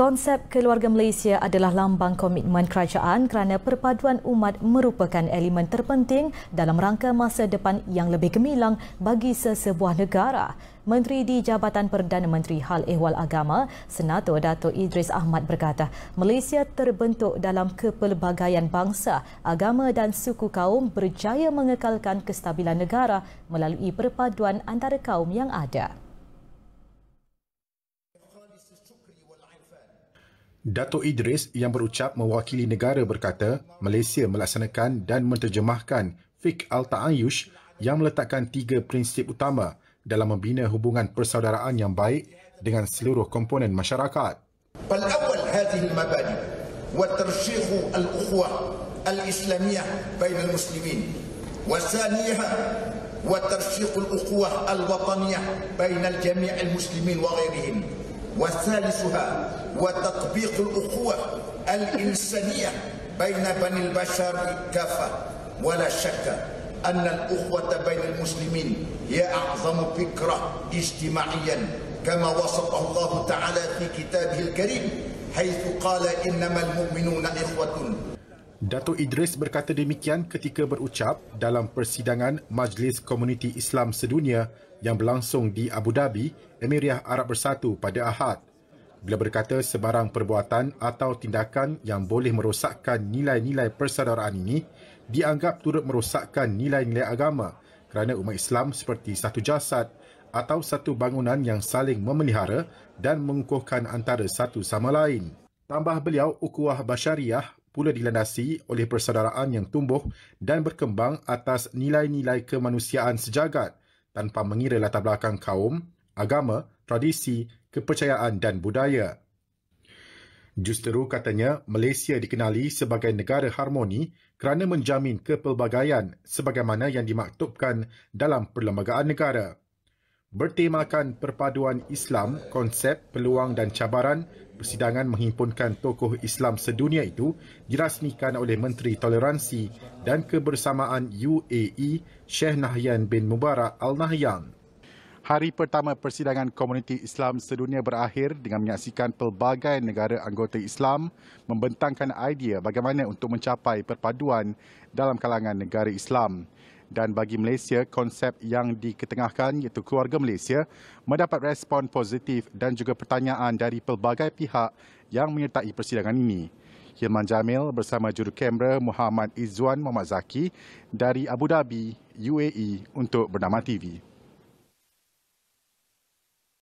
Konsep keluarga Malaysia adalah lambang komitmen kerajaan kerana perpaduan umat merupakan elemen terpenting dalam rangka masa depan yang lebih gemilang bagi sesebuah negara. Menteri di Jabatan Perdana Menteri Hal Ehwal Agama, Senator Dato Idris Ahmad berkata, Malaysia terbentuk dalam kepelbagaian bangsa, agama dan suku kaum berjaya mengekalkan kestabilan negara melalui perpaduan antara kaum yang ada. Datuk Idris yang berucap mewakili negara berkata Malaysia melaksanakan dan menterjemahkan Fiqh Al-Ta'ayush yang meletakkan tiga prinsip utama dalam membina hubungan persaudaraan yang baik dengan seluruh komponen masyarakat. Pertama, hadhihi mabadi wa tarshihu al-ukhwa al-islamiyah bain al-muslimin. Wa thaniha wa tarshihu al-ukhwa al-wataniyah bain al-jami' al-muslimin wa وثالثها وتطبيق الأخوة الإنسانية بين بني البشر كافة ولا شك أن الأخوة بين المسلمين هي أعظم فكرة اجتماعيا كما وصفه الله تعالى في كتابه الكريم حيث قال إنما المؤمنون إخوة Dato' Idris berkata demikian ketika berucap dalam persidangan Majlis Komuniti Islam Sedunia yang berlangsung di Abu Dhabi, Emiriah Arab Bersatu pada Ahad. Bila berkata sebarang perbuatan atau tindakan yang boleh merosakkan nilai-nilai persaudaraan ini dianggap turut merosakkan nilai-nilai agama kerana umat Islam seperti satu jasad atau satu bangunan yang saling memelihara dan mengukuhkan antara satu sama lain. Tambah beliau, ukuah basyariah pula dilandasi oleh persaudaraan yang tumbuh dan berkembang atas nilai-nilai kemanusiaan sejagat tanpa mengira latar belakang kaum, agama, tradisi, kepercayaan dan budaya. Justeru katanya Malaysia dikenali sebagai negara harmoni kerana menjamin kepelbagaian sebagaimana yang dimaktubkan dalam Perlembagaan Negara. Bertemakan perpaduan Islam, konsep, peluang dan cabaran persidangan menghimpunkan tokoh Islam sedunia itu dirasmikan oleh Menteri Toleransi dan Kebersamaan UAE Sheikh Nahyan bin Mubarak Al Nahyan. Hari pertama persidangan komuniti Islam sedunia berakhir dengan menyaksikan pelbagai negara anggota Islam membentangkan idea bagaimana untuk mencapai perpaduan dalam kalangan negara Islam dan bagi Malaysia konsep yang diketengahkan iaitu keluarga Malaysia mendapat respon positif dan juga pertanyaan dari pelbagai pihak yang menyertai persidangan ini. Hilman Jamil bersama juru kamera Muhammad Izzuan Muhammad Zaki dari Abu Dhabi, UAE untuk Bernama TV.